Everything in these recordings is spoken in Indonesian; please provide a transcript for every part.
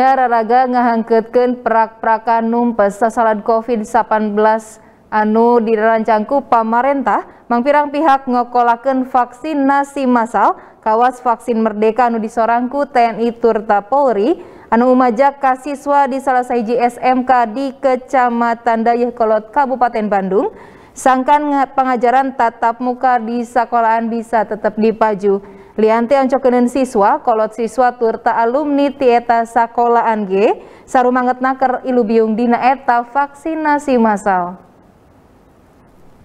nararaga ngahangketkeun prak-prakan numpes sasalad covid 19 anu dirancangku pamarentah mangpirang pihak ngokolaken vaksinasi massal kawas vaksin merdeka anu disorangku TNI Turta Polri anu umajak kasiswa di salah saiji SMK di Kecamatan Dayeuhkolot Kabupaten Bandung sangkan pengajaran tatap muka di sekolahan bisa tetap dipaju. Lianti oncokeuneun siswa kolot siswa turta alumni tieta eta sakolaan sarumanget naker ilubiung dina eta vaksinasi masal.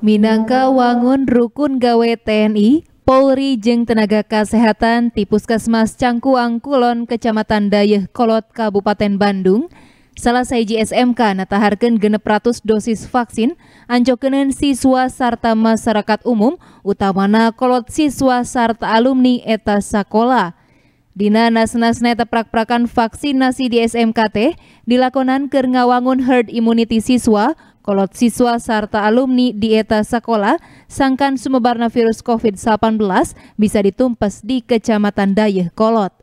Minangka wangun rukun gawe TNI, Polri jeng tenaga kesehatan tipus kesmas Cangkuang Kulon Kecamatan Dayeh Kolot Kabupaten Bandung – Salah saya GSMK nataharkeun genep ratus dosis vaksin anjokenen siswa serta masyarakat umum utamana kolot siswa serta alumni eta sakola. Dina nas-nas neta prak-prakan vaksinasi di SMKT dilakonan keur ngawangun herd immunity siswa, kolot siswa serta alumni di eta sakola sangkan sumebarna virus COVID-19 bisa ditumpas di Kecamatan Dayeh Kolot.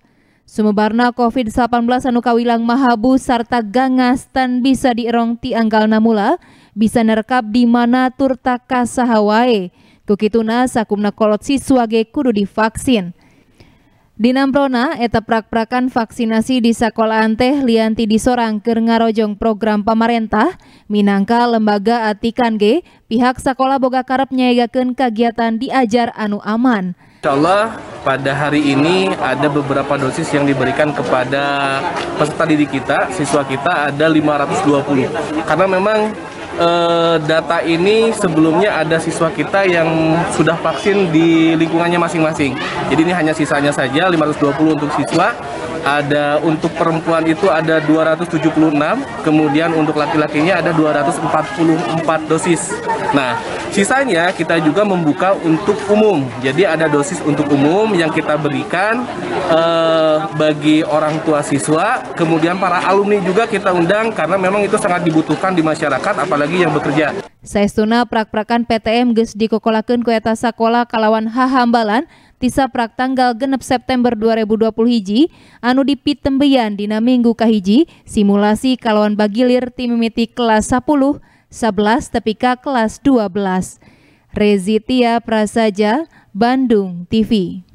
Sumebarna COVID-19 anu kawilang mahabu serta gangastan bisa dierong ti anggal namula, bisa nerekap di mana turta Hawaii wae. Kukituna sakumna kolot siswa ge kudu divaksin. Di Namprona, etap prak-prakan vaksinasi di sekolah anteh lianti disorang ke ngarojong program pemerintah, minangka lembaga atikan G, pihak sekolah boga karep nyegakan kegiatan diajar anu aman. Insya Allah pada hari ini ada beberapa dosis yang diberikan kepada peserta didik kita, siswa kita ada 520. Karena memang uh, data ini sebelumnya ada siswa kita yang sudah vaksin di lingkungannya masing-masing. Jadi ini hanya sisanya saja 520 untuk siswa. Ada untuk perempuan itu ada 276, kemudian untuk laki-lakinya ada 244 dosis. Nah, Sisanya kita juga membuka untuk umum. Jadi ada dosis untuk umum yang kita berikan eh, bagi orang tua siswa, kemudian para alumni juga kita undang karena memang itu sangat dibutuhkan di masyarakat apalagi yang bekerja. Saestuna prak-prakan PTM geus dikokolakeun ku eta sakola kalawan hahambalan tisa prak tanggal genep September 2020 hiji anu dipit dipitembeyan dina minggu kahiji simulasi kalawan bagilir tim mimiti kelas 10 11 Tepika kelas 12. Rezitia Prasaja, Bandung TV.